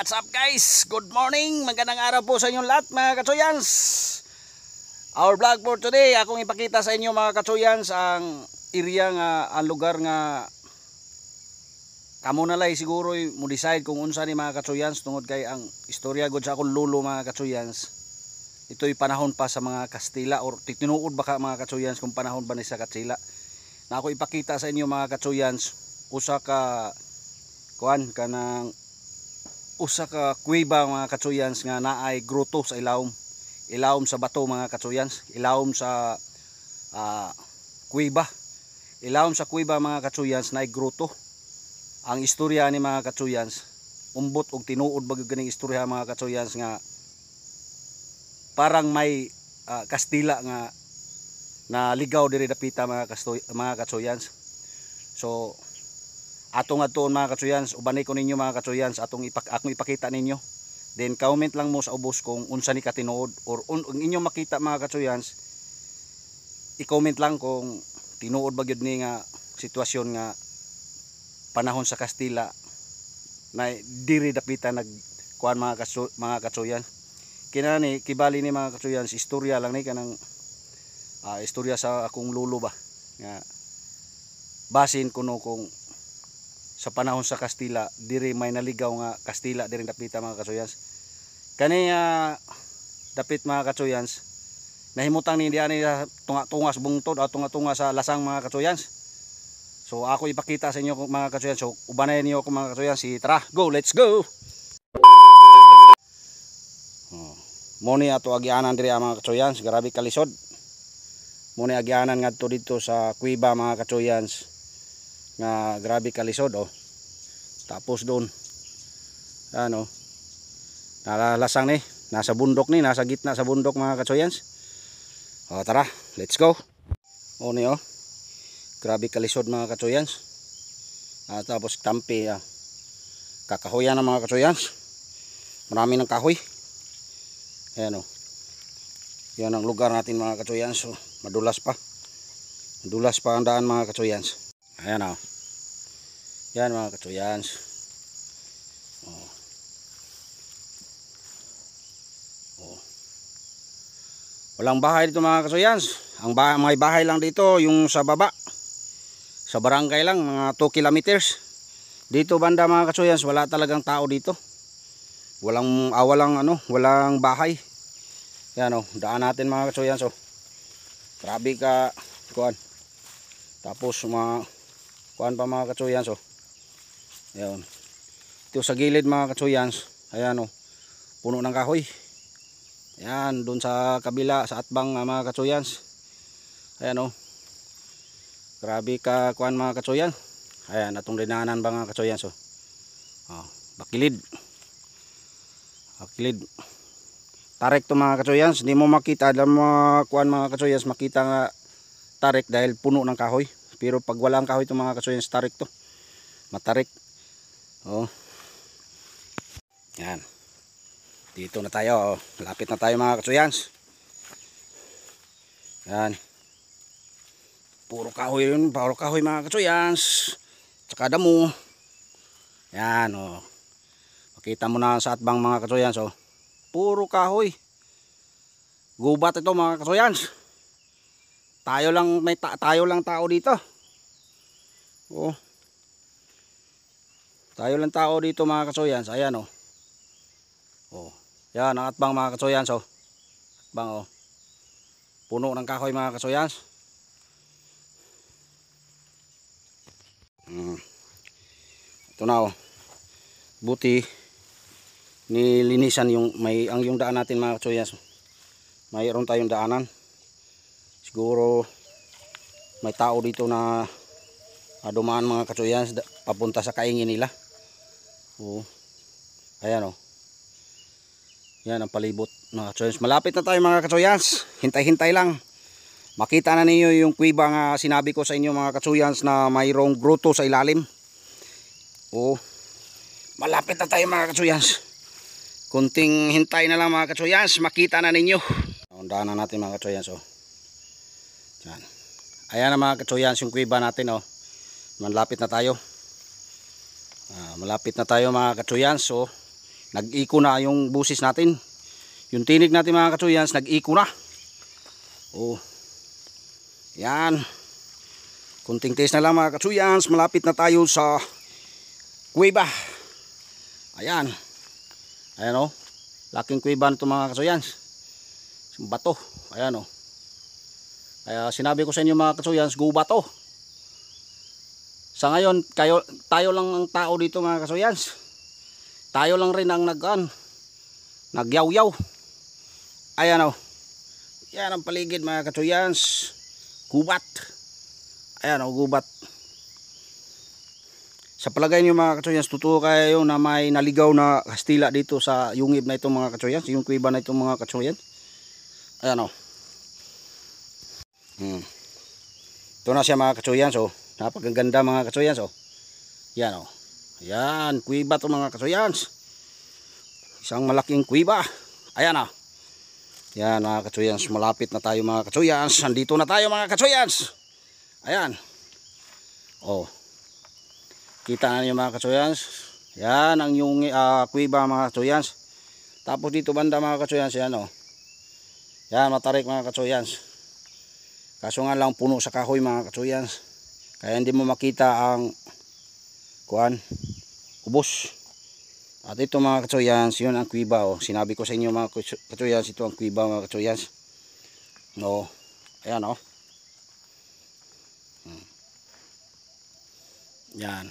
What's up guys? Good morning. Magandang araw po sa inyong lahat mga katsoyans. Our vlog for today, akong ipakita sa inyo mga katsoyans ang area nga, ang lugar nga kamo na lay siguro mo decide kung unsa ni mga katsoyans tungod kay ang istorya gud sa akong lolo mga katsoyans. Ito'y panahon pa sa mga Kastila or tinuod baka mga katsoyans kung panahon ba ni sa Kastila. Na ako ipakita sa inyo mga katsoyans usa ka kuan kanang usa ka kuweba mga katsuyans nga naay groto sa ilawom ilawom sa bato mga katsuyans ilawom sa uh, ah, kuweba ilawom sa kuweba mga katsuyans naay groto ang istorya ni mga katsuyans umbot og tinuod bagyo ganing istorya mga katsuyans nga parang may uh, kastila nga na ligaw diri dapita mga kastoy, mga katsuyans so atong aton mga katsuyans ubanay ko ninyo mga katsuyans atong ipak akong ipakita ninyo then comment lang mo sa ubos kung unsa ni katinuod or un, un inyo makita mga katsuyans i-comment lang kung tinuod ba gyud ni nga sitwasyon nga panahon sa Kastila na diri dapita nag kuan mga katsu, mga katsuyan kinani kibali ni mga katsuyan istorya lang ni kanang uh, ah, istorya sa akong lolo ba nga basin kuno kung sa panahon sa Kastila diri may naligaw nga Kastila diri dapita mga kasuyans kani ah, dapit mga kasuyans nahimutang ni diyan nila tunga tungas sa bungtod o tunga-tunga sa lasang mga kasuyans so ako ipakita sa inyo mga kasuyans so ubanayan niyo ako mga kasuyans si tara go let's go oh. Muni ato agianan diri mga katsoyans, grabe kalisod. Muni agianan ngadto dito sa Cuiba mga katsoyans nga grabe kalisod oh. tapos doon ano nalalasang ni nasa bundok ni nasa gitna sa bundok mga katsoyans o tara let's go o ni oh grabe kalisod mga katsoyans ah, tapos tampi ah. kakahoyan ng ah, mga katsoyans marami ng kahoy ayan o oh. yan ang lugar natin mga katsoyans so, oh, madulas pa madulas pa ang daan mga katsoyans ayan o oh. Yan mga katsuyans. Oh. Oh. Walang bahay dito mga katsuyans. Ang ba may bahay lang dito yung sa baba. Sa barangay lang mga 2 kilometers. Dito banda mga katsuyans wala talagang tao dito. Walang ah, walang ano, walang bahay. Yan oh, daan natin mga katsuyans oh. Grabe ka kuan. Tapos mga kuan pa mga katsuyans oh. Ayan. Ito sa gilid mga katsoyans. Ayan o. Oh. Puno ng kahoy. Ayan. Doon sa kabila, sa atbang ah, mga katsoyans. Ayan o. Oh. Grabe ka kuan mga katsoyans. Ayan. Atong rinanan ba mga katsoyans o. Oh? o. Bakilid. Bakilid. Tarek to mga katsoyans. Hindi mo makita. Alam mo kuan mga katsoyans. Makita nga tarek dahil puno ng kahoy. Pero pag walang kahoy to mga katsoyans, tarek to. Matarik. Oh. Yan. Dito na tayo. Oh. Lapit na tayo mga katsuyans. Yan. Puro kahoy yun. Puro kahoy mga katsuyans. Tsaka damo. Yan oh. Makita mo na sa atbang mga katsuyans oh. Puro kahoy. Gubat ito mga katsuyans. Tayo lang may ta tayo lang tao dito. Oh. Tayo lang tao dito mga kasoyans. Ayan o. Oh. oh. Yan ang atbang mga kasoyans o. Oh. Atbang o. Oh. Puno ng kahoy mga kasoyans. Hmm. Ito na o. Oh. Buti nilinisan yung may ang yung daan natin mga kasoyans. Mayroon tayong daanan. Siguro may tao dito na dumaan mga kasoyans papunta sa kaingin nila. Oh. Ayan Oh. Yan ang palibot ng katsoyans. Malapit na tayo mga katsoyans. Hintay-hintay lang. Makita na ninyo yung kuiba nga sinabi ko sa inyo mga katsoyans na mayroong gruto sa ilalim. Oh. Malapit na tayo mga katsoyans. Kunting hintay na lang mga katsoyans. Makita na ninyo. Undaan na natin mga katsoyans Oh. Yan. Ayan na mga katsoyans yung kuiba natin Oh. Malapit na tayo. Uh, malapit na tayo mga katsuyans. So, nag-iko na yung busis natin. Yung tinig natin mga katsuyans, nag-iko na. Oh. Yan. Kunting taste na lang mga katsuyans. Malapit na tayo sa kuweba. Ayan. Ayan Oh. Laking kuweba na ito mga katsuyans. Bato. Ayan Oh. Kaya sinabi ko sa inyo mga katsuyans, guba to. Oh. Sa ngayon, kayo, tayo lang ang tao dito mga kasuyans. Tayo lang rin ang nag-an. Nagyaw-yaw. Ayan o. Oh. Yan ang paligid mga kasuyans. Gubat. Ayan o, oh, gubat. Sa palagay niyo mga katsoyans, totoo kayo na may naligaw na kastila dito sa yungib na itong mga katsoyans, yung kuiba na itong mga katsoyans. Ayan o. Oh. Hmm. Ito na siya mga katsoyans o. Oh napakaganda mga kasoyans oh. yan oh. yan kuiba to mga kasoyans isang malaking kuiba ayan oh. yan mga kasoyans malapit na tayo mga kasoyans nandito na tayo mga kasoyans ayan oh kita na niyo mga kasoyans yan ang yung uh, kuiba mga kasoyans tapos dito banda mga kasoyans yan oh. yan matarik mga kasoyans kaso nga lang puno sa kahoy mga kasoyans kaya hindi mo makita ang kuan ubos at ito mga katsoyans yun ang kuiba oh. sinabi ko sa inyo mga katsoyans ito ang kuiba mga katsoyans no ayan oh hmm. yan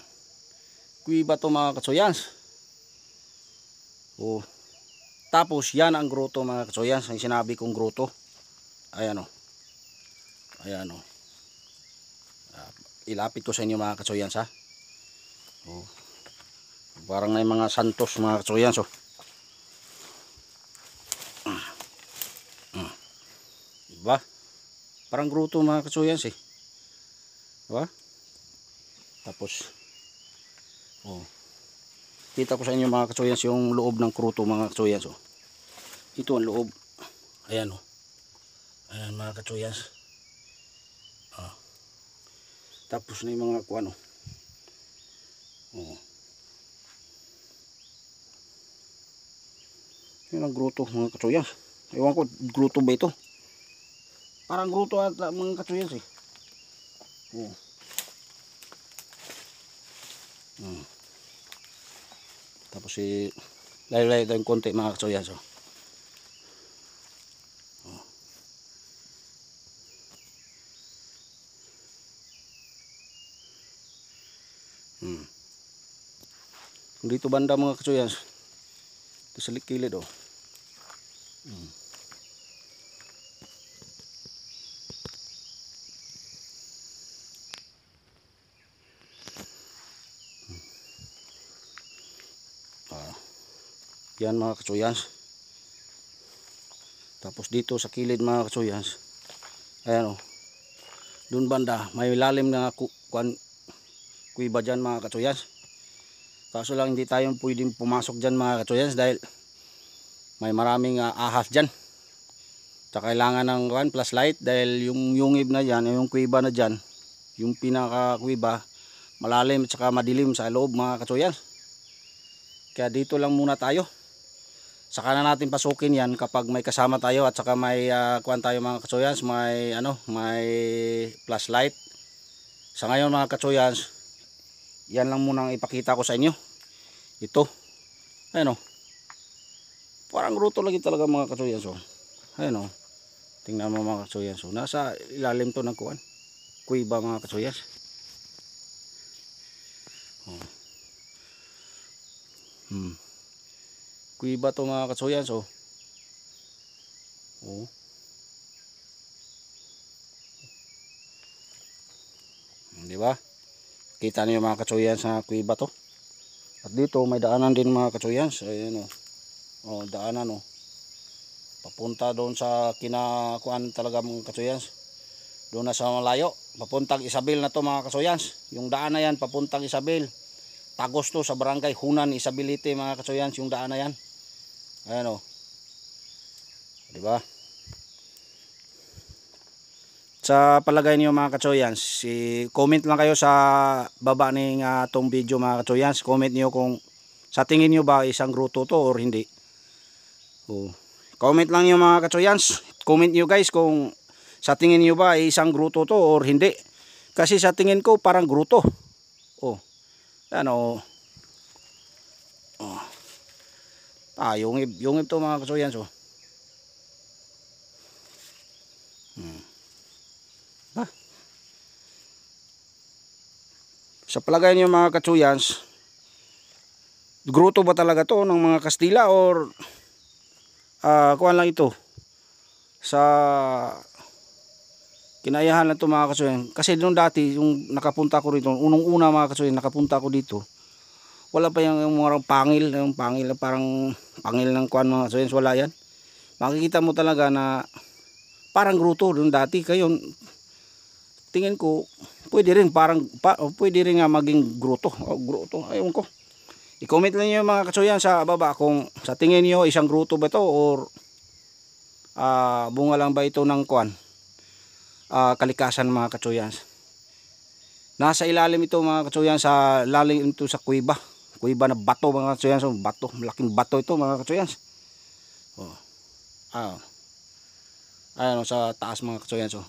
kuiba to mga katsoyans oh tapos yan ang grotto mga katsoyans ang sinabi kong grotto ayan oh ayan oh ilapit ko sa inyo mga katsoyans ha. Oh. Parang na mga santos mga katsoyans oh. Diba? Parang gruto mga katsoyans eh. Diba? Tapos oh. Kita ko sa inyo mga katsoyans yung loob ng kruto mga katsoyans oh. Ito ang loob. Ayan oh. Ayan mga katsoyans tapos na yung mga kung ano oh. oh. yun ang gruto mga katsuya ewan ko gruto ba ito parang gruto at mga katsuya eh oh. Hmm. tapos si eh, layo-layo tayong konti mga katsuya so. Hmm. Dito banda mga kasuyan. Ito sa kilid oh. Hmm. hmm. Ah. Yan mga kasuyans. Tapos dito sa kilid mga kasuyans. Ayan oh. Doon banda may lalim na kuan kuiba dyan mga katsuyans. Kaso lang hindi tayo pwedeng pumasok dyan mga katsuyans dahil may maraming uh, ahas dyan. Tsaka kailangan ng one plus light dahil yung yungib na dyan, yung kuiba na dyan, yung pinaka kuiba, malalim at saka madilim sa loob mga katsuyans. Kaya dito lang muna tayo. Saka na natin pasukin yan kapag may kasama tayo at saka may uh, ah, kuan tayo mga katsuyans, may ano, may plus light. Sa ngayon mga katsuyans, yan lang muna ang ipakita ko sa inyo ito ayun o oh. parang ruto lagi talaga mga katsuyanso ayun o oh. tingnan mo mga katsuyanso nasa ilalim to ng kuwan kuiba mga katsuyas oh. hmm. kuiba to mga katsuyas oh. oh. di ba kita niyo mga katsuyans sa kuiba to at dito may daanan din mga katsuyans ayan o oh. oh, daanan o oh. papunta doon sa kinakuan talaga mga katsuyans doon na sa malayo papuntang Isabel na to mga katsuyans yung daan na yan papuntang Isabel tagos to sa barangay Hunan Isabilite mga katsuyans yung daan na yan ayan o oh. diba sa palagay niyo mga kachoyans si comment lang kayo sa baba ng uh, tong video mga kachoyans comment niyo kung sa tingin niyo ba isang gruto to or hindi oh. comment lang niyo mga kachoyans comment niyo guys kung sa tingin niyo ba isang gruto to or hindi kasi sa tingin ko parang gruto oh ano oh. oh. ah yung yung ito mga kachoyans oh Sa palagay niyo mga katsuyans, gruto ba talaga to ng mga Kastila or uh, ah, kuhan lang ito sa kinayahan lang ito mga katsuyans. kasi nung dati yung nakapunta ko rito unong una mga katsuyans, nakapunta ko dito wala pa yung, yung mga pangil yung pangil parang pangil ng kuhan mga katsuyans, wala yan makikita mo talaga na parang gruto yung dati kayo tingin ko pwede rin parang pa, oh, pwede rin nga maging gruto o oh, gruto ayun ko i-comment lang niyo mga katsuyan sa baba kung sa tingin niyo isang gruto ba ito or uh, bunga lang ba ito ng kwan uh, kalikasan mga katsuyan nasa ilalim ito mga katsuyan sa lalim ito sa kuiba kuiba na bato mga katsuyan so, bato malaking bato ito mga katsuyan oh. ah. ayun oh, sa taas mga katsuyan so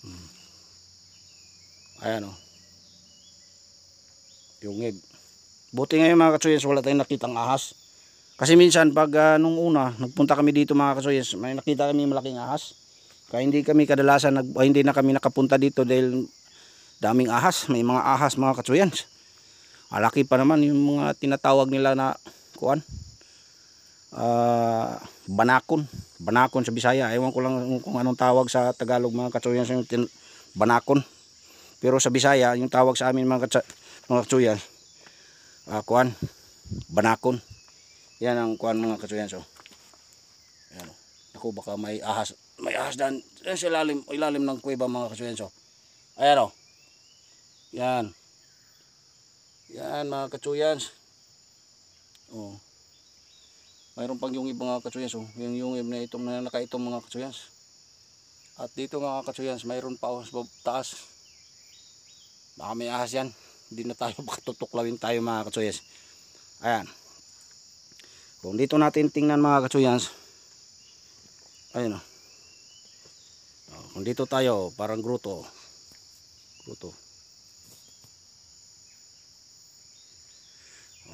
Hmm. Ayan o. Oh. Yung ngib. Buti ngayon mga katsuyens wala tayong nakitang ahas. Kasi minsan pag uh, nung una nagpunta kami dito mga katsuyens may nakita kami malaking ahas. Kaya hindi kami kadalasan nag, ay, ah, hindi na kami nakapunta dito dahil daming ahas. May mga ahas mga katsuyens. Alaki pa naman yung mga tinatawag nila na kuan uh, banakon banakon sa Bisaya ewan ko lang kung anong tawag sa Tagalog mga katsuyan sa banakon pero sa Bisaya yung tawag sa amin mga, katsa, mga katsuyan uh, kuan banakon yan ang kuan mga katsuyan so yan ako baka may ahas may ahas dan sa ilalim ilalim ng kuweba mga katsuyan so ayan o oh. yan yan mga katsuyans oh mayroon pang yung ibang mga katsuyas oh. yung yung na itong na nakaitom mga katsuyas at dito mga katsuyas mayroon pa oh, sa taas baka may ahas yan hindi na tayo tutuklawin tayo mga katsuyas ayan kung dito natin tingnan mga katsuyas ayun oh. oh kung dito tayo parang gruto oh. gruto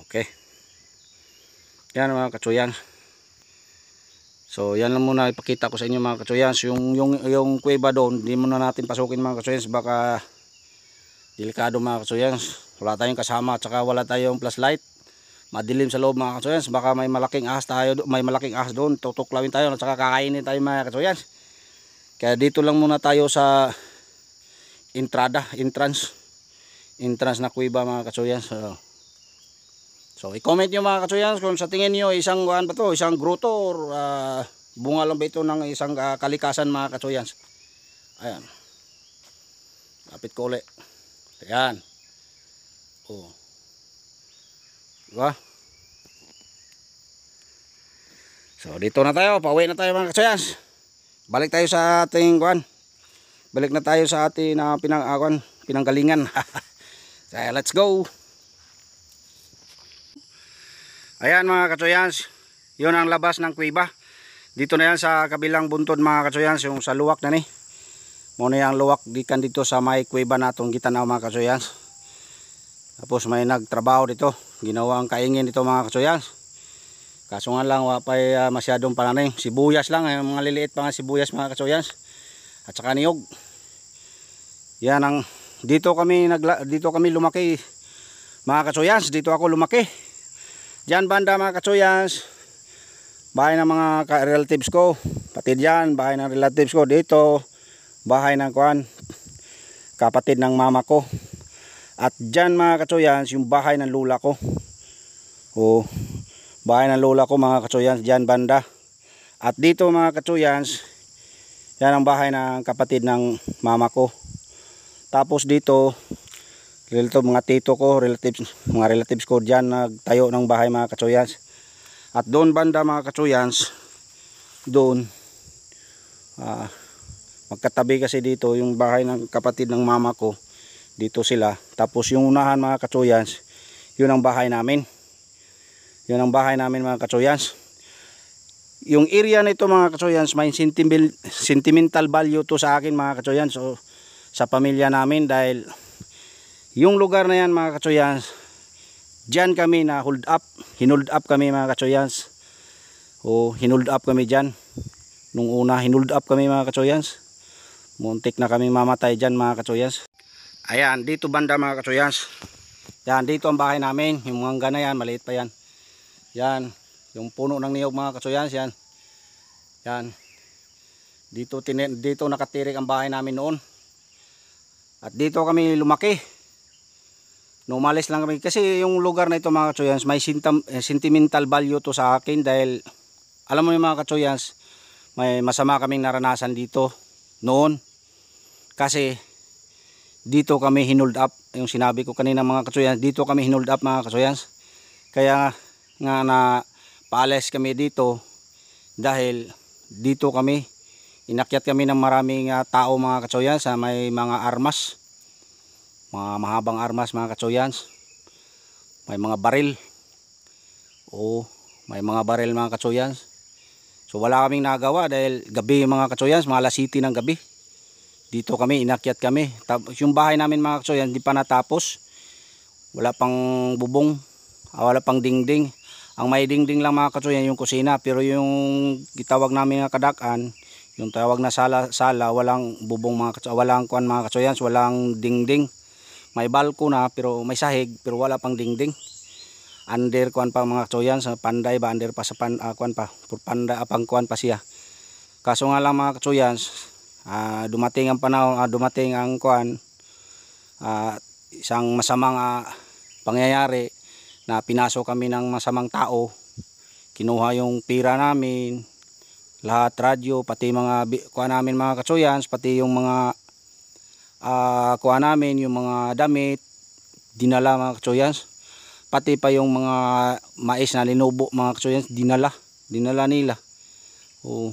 okay yan mga katsuyan so yan lang muna ipakita ko sa inyo mga katsuyan so, yung, yung, yung kuweba doon hindi muna natin pasukin mga katsuyan baka delikado mga katsuyan wala tayong kasama at saka wala tayong plus light madilim sa loob mga katsuyan baka may malaking ahas tayo may malaking ahas doon tutuklawin tayo at saka kakainin tayo mga katsuyan kaya dito lang muna tayo sa entrada entrance entrance na kuweba mga katsuyan so So, i-comment nyo mga katsuyans kung sa tingin nyo isang uh, ano ba to, isang gruto or uh, bunga lang ba ito ng isang uh, kalikasan mga katsuyans. Ayan. Kapit ko ulit. Ayan. Oh. Diba? So, dito na tayo. Pauwi na tayo mga katsuyans. Balik tayo sa ating kuan. Balik na tayo sa ating uh, pinang, uh, pinanggalingan. so, let's go. Ayan mga katsoyans, yun ang labas ng kuiba. Dito na yan sa kabilang buntod mga katsoyans, yung sa luwak na ni. Muna yung luwak gikan dito sa may kuiba na itong gitanaw mga katsoyans. Tapos may nagtrabaho dito, ginawa ang kaingin dito mga katsoyans. Kaso nga lang, wala pa uh, masyadong pananay. Sibuyas lang, yung eh, mga liliit pa nga sibuyas mga katsoyans. At saka niyog. Yan ang, dito kami, nagla, dito kami lumaki mga katsoyans, dito ako lumaki. Diyan banda mga katsuyas. Bahay ng mga relatives ko. Pati diyan, bahay ng relatives ko. Dito, bahay ng kuan. Kapatid ng mama ko. At diyan mga katsuyans, yung bahay ng lula ko. O, bahay ng lula ko mga katsuyans, diyan banda. At dito mga katsuyans, yan ang bahay ng kapatid ng mama ko. Tapos dito, relative mga tito ko relatives mga relatives ko diyan nagtayo ng bahay mga kachoyans. at doon banda mga kachoyans, doon ah, magkatabi kasi dito yung bahay ng kapatid ng mama ko dito sila tapos yung unahan mga kachoyans, yun ang bahay namin yun ang bahay namin mga kachoyans. yung area nito mga kachoyans, may sentimental value to sa akin mga kachoyans. so, sa pamilya namin dahil yung lugar na yan mga katsoyans dyan kami na hold up hinold up kami mga katsoyans o hinold up kami dyan nung una hinold up kami mga katsoyans muntik na kami mamatay dyan mga katsoyans ayan dito banda mga katsoyans yan dito ang bahay namin yung mangga na yan maliit pa yan yan yung puno ng niyog mga katsoyans yan yan dito, dito nakatirik ang bahay namin noon at dito kami lumaki no lang kami kasi yung lugar na ito mga kachoyans may eh, sentimental value to sa akin dahil alam mo yung mga kachoyans may masama kaming naranasan dito noon kasi dito kami hinold up yung sinabi ko kanina mga kachoyans dito kami hinold up mga kachoyans kaya nga na paalis kami dito dahil dito kami inakyat kami ng maraming ah, tao mga kachoyans sa may mga armas mga mahabang armas mga katsoyans may mga baril o may mga baril mga katsoyans so wala kaming nagawa dahil gabi mga katsoyans mga city ng gabi dito kami inakyat kami yung bahay namin mga katsoyans di pa natapos wala pang bubong ah, wala pang dingding ang may dingding lang mga katsoyan yung kusina pero yung gitawag namin nga kadakan yung tawag na sala, sala walang bubong mga katsoyan, walang kuan mga katsoyan, walang dingding may balko na pero may sahig pero wala pang dingding under kuan pa mga kachoyan sa panday ba under pa sa pan, uh, kuan pa panda apang ah, kuan pa siya kaso nga lang mga kachoyan uh, ah, dumating ang panahon uh, dumating ang kuan uh, isang masamang uh, pangyayari na pinaso kami ng masamang tao kinuha yung pira namin lahat radyo pati mga kuan namin mga kachoyan pati yung mga uh, kuha namin yung mga damit dinala mga kachoyans pati pa yung mga mais na linubo mga kachoyans dinala dinala nila oh.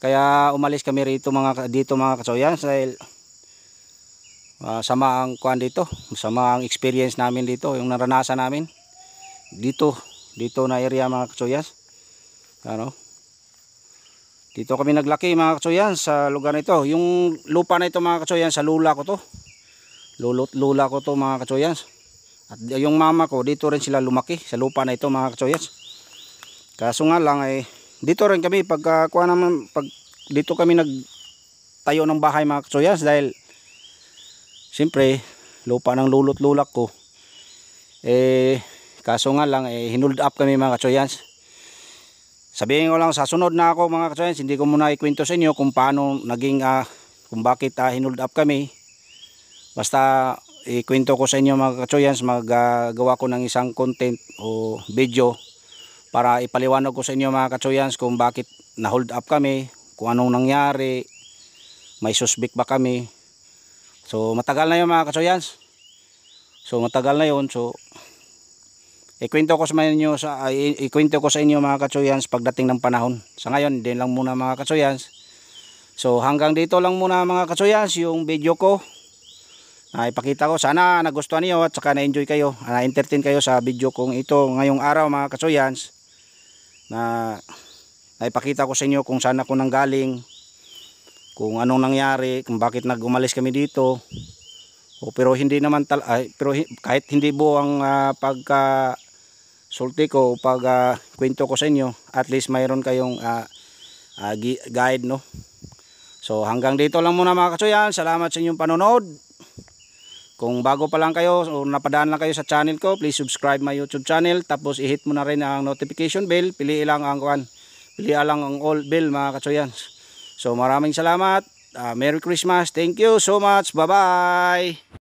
kaya umalis kami rito mga dito mga kachoyans dahil uh, sama ang kuan dito sama ang experience namin dito yung naranasan namin dito dito na area mga kachoyans ano dito kami naglaki mga katsoyan sa lugar na ito. Yung lupa na ito mga katsoyan sa lula ko to. Lulot lula ko to mga katsoyan. At yung mama ko dito rin sila lumaki sa lupa na ito mga katsoyan. Kaso nga lang ay eh, dito rin kami pag uh, naman pag dito kami nagtayo ng bahay mga katsoyan dahil siyempre lupa ng lulot lulak ko. Eh kaso nga lang eh hinold up kami mga katsoyan Sabihin ko lang sa sunod na ako mga ka-challenge, hindi ko muna ikwento sa inyo kung paano naging, uh, kung bakit uh, hinold up kami. Basta ikwento ko sa inyo mga ka-challenge, magagawa ko ng isang content o video para ipaliwanag ko sa inyo mga ka-challenge kung bakit na-hold up kami, kung anong nangyari, may suspect ba kami. So matagal na yun mga ka-challenge. So matagal na yun. So Ikwento ko sa inyo sa ikwento ko sa inyo mga katsoyans pagdating ng panahon. Sa ngayon, din lang muna mga katsoyans. So hanggang dito lang muna mga katsoyans yung video ko. Na ipakita ko sana nagustuhan niyo at saka na-enjoy kayo, na-entertain kayo sa video kong ito ngayong araw mga katsoyans. Na naipakita ko sa inyo kung saan ako nanggaling, kung anong nangyari, kung bakit nagumalis kami dito. O, pero hindi naman tal ay, pero kahit hindi buo ang uh, pagka sulti ko pag uh, kwento ko sa inyo at least mayroon kayong uh, uh, guide no so hanggang dito lang muna mga katsuyan salamat sa inyong panonood kung bago pa lang kayo o napadaan lang kayo sa channel ko please subscribe my youtube channel tapos i-hit mo na rin ang notification bell pili lang ang kwan pili lang ang all bell mga katsuyan so maraming salamat uh, merry christmas thank you so much bye bye